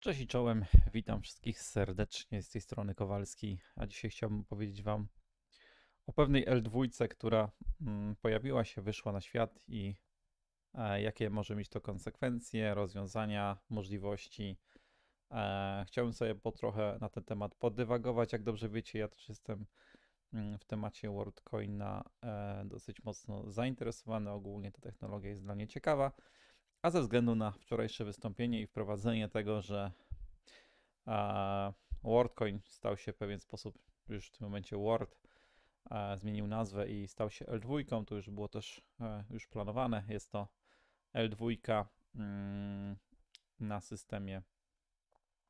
Cześć i czołem, witam wszystkich serdecznie z tej strony Kowalski, a dzisiaj chciałbym powiedzieć Wam o pewnej L2, która mm, pojawiła się, wyszła na świat i e, jakie może mieć to konsekwencje, rozwiązania, możliwości. E, chciałbym sobie po trochę na ten temat podywagować. Jak dobrze wiecie, ja też jestem mm, w temacie WorldCoina e, dosyć mocno zainteresowany. Ogólnie ta technologia jest dla mnie ciekawa. A ze względu na wczorajsze wystąpienie i wprowadzenie tego, że e, WordCoin stał się w pewien sposób, już w tym momencie Word e, zmienił nazwę i stał się L2, to już było też e, już planowane. Jest to L2 mm, na systemie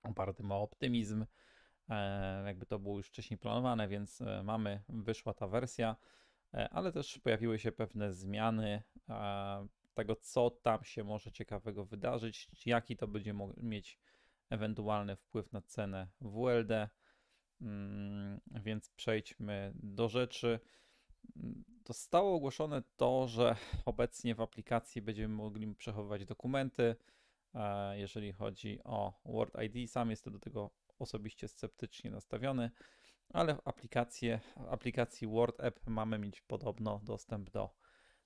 opartym o optymizm. E, jakby to było już wcześniej planowane, więc e, mamy, wyszła ta wersja, e, ale też pojawiły się pewne zmiany. E, tego, co tam się może ciekawego wydarzyć, jaki to będzie mieć ewentualny wpływ na cenę WLD. Mm, więc przejdźmy do rzeczy. Mm, zostało ogłoszone to, że obecnie w aplikacji będziemy mogli przechowywać dokumenty. E, jeżeli chodzi o Word ID, sam jestem do tego osobiście sceptycznie nastawiony, ale w aplikacji Word App mamy mieć podobno dostęp do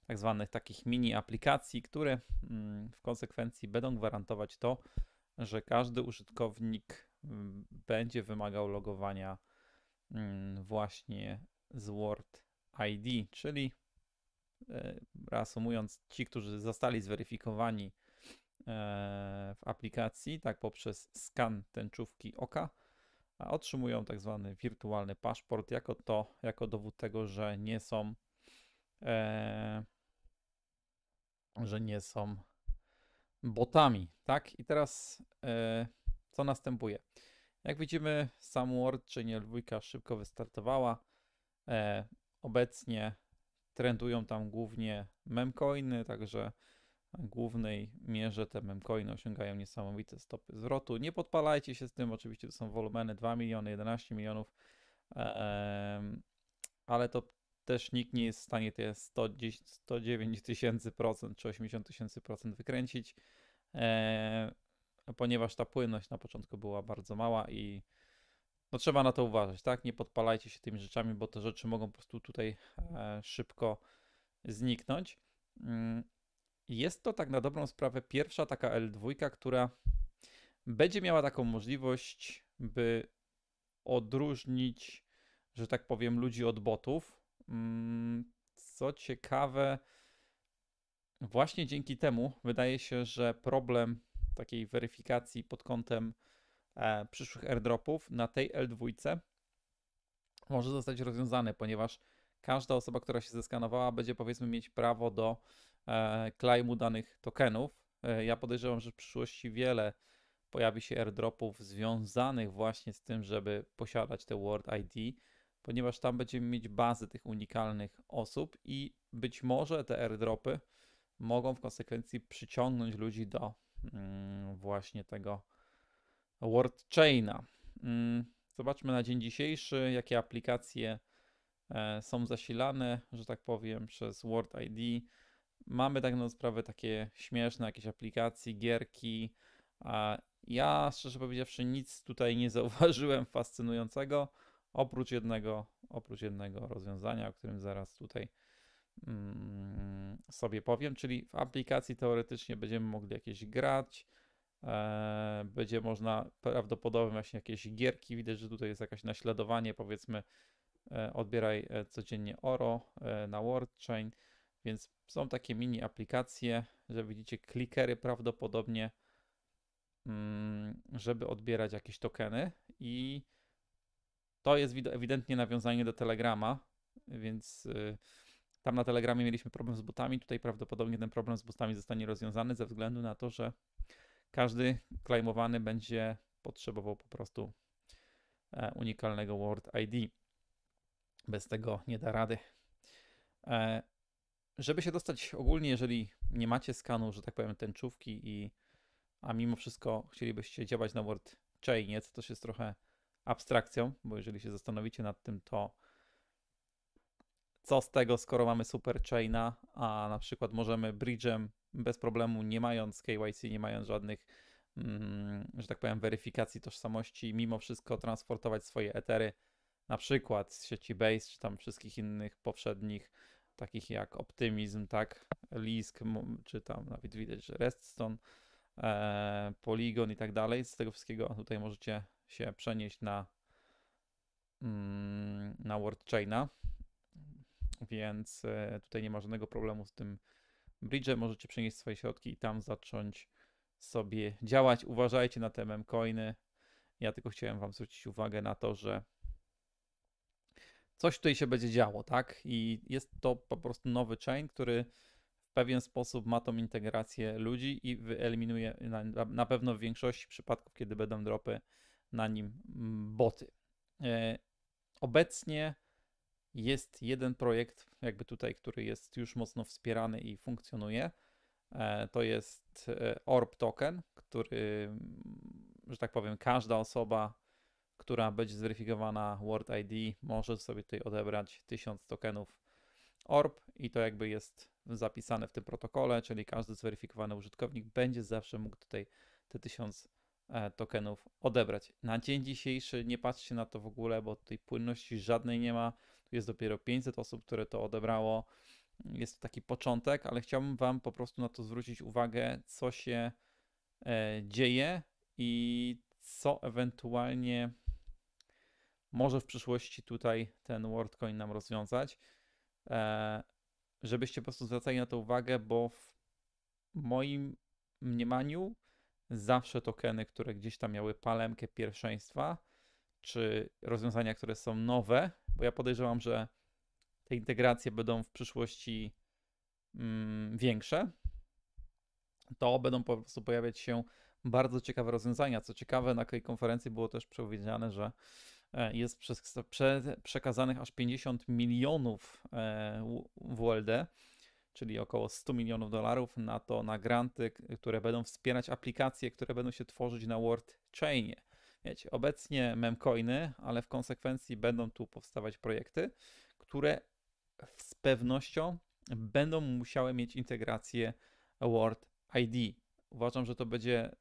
tak zwanych takich mini aplikacji, które mm, w konsekwencji będą gwarantować to, że każdy użytkownik mm, będzie wymagał logowania mm, właśnie z Word ID, czyli e, reasumując, ci, którzy zostali zweryfikowani e, w aplikacji, tak poprzez skan tęczówki oka, otrzymują tak zwany wirtualny paszport jako to, jako dowód tego, że nie są e, że nie są botami, tak? I teraz e, co następuje? Jak widzimy, sam Word, czy nie szybko wystartowała. E, obecnie trendują tam głównie memcoiny, także w głównej mierze te memcoiny osiągają niesamowite stopy zwrotu. Nie podpalajcie się z tym, oczywiście to są wolumeny 2 miliony, 11 milionów, e, ale to też nikt nie jest w stanie te 100, 109 tysięcy procent czy 80 tysięcy procent wykręcić, e, ponieważ ta płynność na początku była bardzo mała i no, trzeba na to uważać, tak? Nie podpalajcie się tymi rzeczami, bo te rzeczy mogą po prostu tutaj e, szybko zniknąć. Mm, jest to tak na dobrą sprawę pierwsza taka L2, która będzie miała taką możliwość, by odróżnić, że tak powiem, ludzi od botów, Mm, co ciekawe, właśnie dzięki temu wydaje się, że problem takiej weryfikacji pod kątem e, przyszłych airdropów na tej L2 może zostać rozwiązany, ponieważ każda osoba, która się zeskanowała, będzie powiedzmy mieć prawo do klejmu e, danych tokenów. E, ja podejrzewam, że w przyszłości wiele pojawi się airdropów związanych właśnie z tym, żeby posiadać te World ID ponieważ tam będziemy mieć bazy tych unikalnych osób i być może te airdropy mogą w konsekwencji przyciągnąć ludzi do mm, właśnie tego World Chaina. Mm, zobaczmy na dzień dzisiejszy, jakie aplikacje e, są zasilane, że tak powiem, przez World ID. Mamy tak na sprawę takie śmieszne jakieś aplikacje, gierki. Ja szczerze powiedziawszy nic tutaj nie zauważyłem fascynującego. Oprócz jednego, oprócz jednego rozwiązania, o którym zaraz tutaj mm, sobie powiem, czyli w aplikacji teoretycznie będziemy mogli jakieś grać, e, będzie można prawdopodobnie właśnie jakieś gierki, widać, że tutaj jest jakieś naśladowanie, powiedzmy e, odbieraj e, codziennie Oro e, na WordChain, więc są takie mini aplikacje, że widzicie klikery prawdopodobnie, mm, żeby odbierać jakieś tokeny i to jest ewidentnie nawiązanie do Telegrama, więc y, tam na Telegramie mieliśmy problem z butami. Tutaj prawdopodobnie ten problem z butami zostanie rozwiązany ze względu na to, że każdy klejmowany będzie potrzebował po prostu e, unikalnego Word ID. Bez tego nie da rady. E, żeby się dostać ogólnie, jeżeli nie macie skanu, że tak powiem, tęczówki i a mimo wszystko chcielibyście działać na Word Chainie, to też jest trochę abstrakcją, bo jeżeli się zastanowicie nad tym, to co z tego, skoro mamy superchaina, a na przykład możemy bridge'em bez problemu, nie mając KYC, nie mając żadnych, mm, że tak powiem, weryfikacji tożsamości, mimo wszystko transportować swoje etery, na przykład z sieci Base, czy tam wszystkich innych poprzednich, takich jak Optimizm, tak, Lisk, czy tam nawet widać, że Redstone, e, Polygon i tak dalej. Z tego wszystkiego tutaj możecie się przenieść na, mm, na Chaina, więc e, tutaj nie ma żadnego problemu z tym bridge'em. Możecie przenieść swoje środki i tam zacząć sobie działać. Uważajcie na te memcoiny. Ja tylko chciałem Wam zwrócić uwagę na to, że coś tutaj się będzie działo, tak? I jest to po prostu nowy chain, który w pewien sposób ma tą integrację ludzi i wyeliminuje na, na pewno w większości przypadków, kiedy będą dropy, na nim mm, boty. E, obecnie jest jeden projekt, jakby tutaj, który jest już mocno wspierany i funkcjonuje. E, to jest e, Orb Token, który, że tak powiem, każda osoba, która będzie zweryfikowana Word ID, może sobie tutaj odebrać 1000 tokenów Orb i to jakby jest zapisane w tym protokole, czyli każdy zweryfikowany użytkownik będzie zawsze mógł tutaj te 1000 E, tokenów odebrać. Na dzień dzisiejszy nie patrzcie na to w ogóle, bo tej płynności żadnej nie ma. Tu jest dopiero 500 osób, które to odebrało. Jest to taki początek, ale chciałbym Wam po prostu na to zwrócić uwagę, co się e, dzieje i co ewentualnie może w przyszłości tutaj ten WorldCoin nam rozwiązać. E, żebyście po prostu zwracali na to uwagę, bo w moim mniemaniu zawsze tokeny, które gdzieś tam miały palemkę pierwszeństwa, czy rozwiązania, które są nowe, bo ja podejrzewam, że te integracje będą w przyszłości mm, większe, to będą po prostu pojawiać się bardzo ciekawe rozwiązania. Co ciekawe, na tej konferencji było też przewidziane, że e, jest przez, przekazanych aż 50 milionów e, WLD czyli około 100 milionów dolarów na to, na granty, które będą wspierać aplikacje, które będą się tworzyć na World Chainie. Wiecie, obecnie memcoiny, ale w konsekwencji będą tu powstawać projekty, które z pewnością będą musiały mieć integrację World ID. Uważam, że to będzie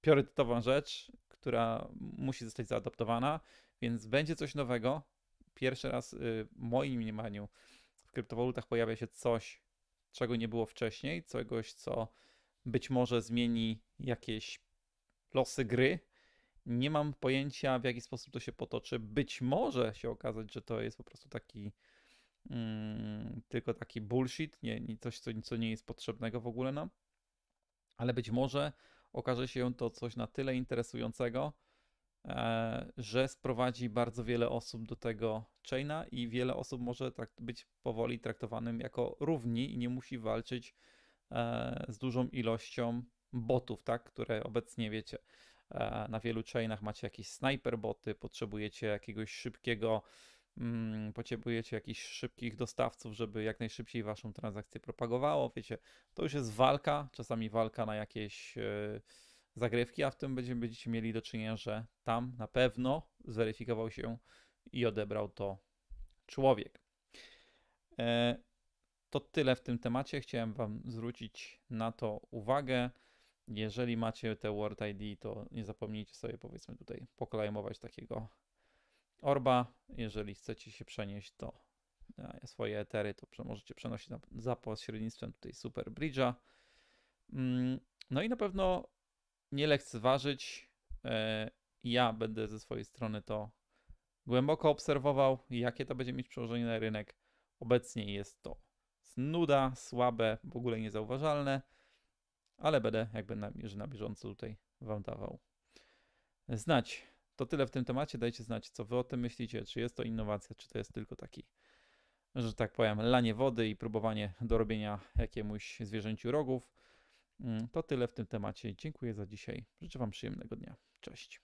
priorytetowa rzecz, która musi zostać zaadoptowana, więc będzie coś nowego. Pierwszy raz y, w moim mniemaniu w kryptowalutach pojawia się coś, czego nie było wcześniej, czegoś, co być może zmieni jakieś losy gry. Nie mam pojęcia, w jaki sposób to się potoczy. Być może się okazać, że to jest po prostu taki mm, tylko taki bullshit, nie, nie coś, co, co nie jest potrzebnego w ogóle nam. Ale być może okaże się to coś na tyle interesującego, E, że sprowadzi bardzo wiele osób do tego chaina i wiele osób może tak być powoli traktowanym jako równi i nie musi walczyć e, z dużą ilością botów, tak, które obecnie wiecie. E, na wielu chainach macie jakieś sniper boty, potrzebujecie jakiegoś szybkiego, mm, potrzebujecie jakichś szybkich dostawców, żeby jak najszybciej waszą transakcję propagowało. Wiecie, to już jest walka, czasami walka na jakieś. Yy, zagrywki, a w tym będziemy, będziecie mieli do czynienia, że tam na pewno zweryfikował się i odebrał to człowiek. E, to tyle w tym temacie. Chciałem Wam zwrócić na to uwagę. Jeżeli macie te Word ID, to nie zapomnijcie sobie, powiedzmy, tutaj poklejmować takiego orba. Jeżeli chcecie się przenieść, to e, swoje etery, to możecie przenosić za pośrednictwem tutaj Super Bridge'a. Mm, no i na pewno nie lekceważyć. E, ja będę ze swojej strony to głęboko obserwował, jakie to będzie mieć przełożenie na rynek. Obecnie jest to nuda, słabe, w ogóle niezauważalne, ale będę jakby na, na bieżąco tutaj Wam dawał znać. To tyle w tym temacie. Dajcie znać, co Wy o tym myślicie. Czy jest to innowacja, czy to jest tylko taki, że tak powiem, lanie wody i próbowanie dorobienia jakiemuś zwierzęciu rogów. Mm, to tyle w tym temacie. Dziękuję za dzisiaj. Życzę Wam przyjemnego dnia. Cześć.